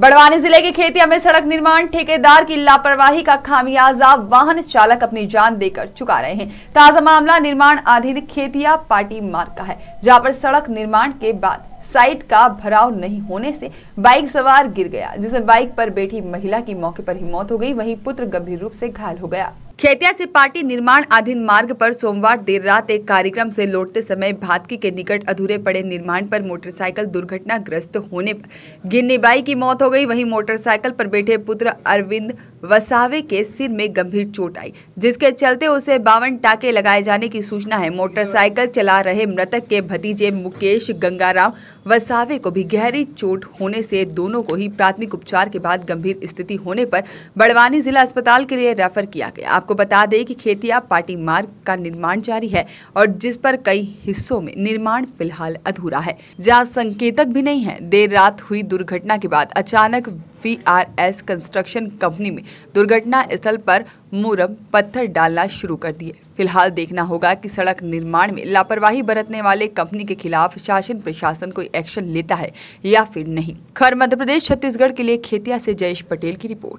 बड़वानी जिले के खेतिया में सड़क निर्माण ठेकेदार की लापरवाही का खामियाजा वाहन चालक अपनी जान देकर चुका रहे हैं ताजा मामला निर्माण आधीन खेतिया पार्टी मार्ग का है जहां पर सड़क निर्माण के बाद साइट का भराव नहीं होने से बाइक सवार गिर गया जिसमें बाइक पर बैठी महिला की मौके पर ही मौत हो गई वहीं पुत्र गंभीर रूप से घायल हो गया खेतिया से पार्टी निर्माण आधीन मार्ग पर सोमवार देर रात एक कार्यक्रम से लौटते समय भातकी के निकट अधूरे पड़े निर्माण पर मोटरसाइकिल दुर्घटनाग्रस्त होने पर गिरने बाई की मौत हो गई वहीं मोटरसाइकिल पर बैठे पुत्र अरविंद वसावे के सिर में गंभीर चोट आई जिसके चलते उसे बावन टाके लगाए जाने की सूचना है मोटरसाइकिल चला रहे मृतक के भतीजे मुकेश गंगाराम वसावे को भी गहरी चोट होने से दोनों को ही प्राथमिक उपचार के बाद गंभीर स्थिति होने पर बड़वानी जिला अस्पताल के लिए रेफर किया गया आपको आपको बता दें कि खेतिया पार्टी मार्ग का निर्माण जारी है और जिस पर कई हिस्सों में निर्माण फिलहाल अधूरा है जहाँ संकेतक भी नहीं है देर रात हुई दुर्घटना के बाद अचानक वीआरएस कंस्ट्रक्शन कंपनी में दुर्घटना स्थल पर मुरम पत्थर डालना शुरू कर दिए फिलहाल देखना होगा कि सड़क निर्माण में लापरवाही बरतने वाले कंपनी के खिलाफ शासन प्रशासन कोई एक्शन लेता है या फिर नहीं खर मध्य प्रदेश छत्तीसगढ़ के लिए खेतिया से जयेश पटेल की रिपोर्ट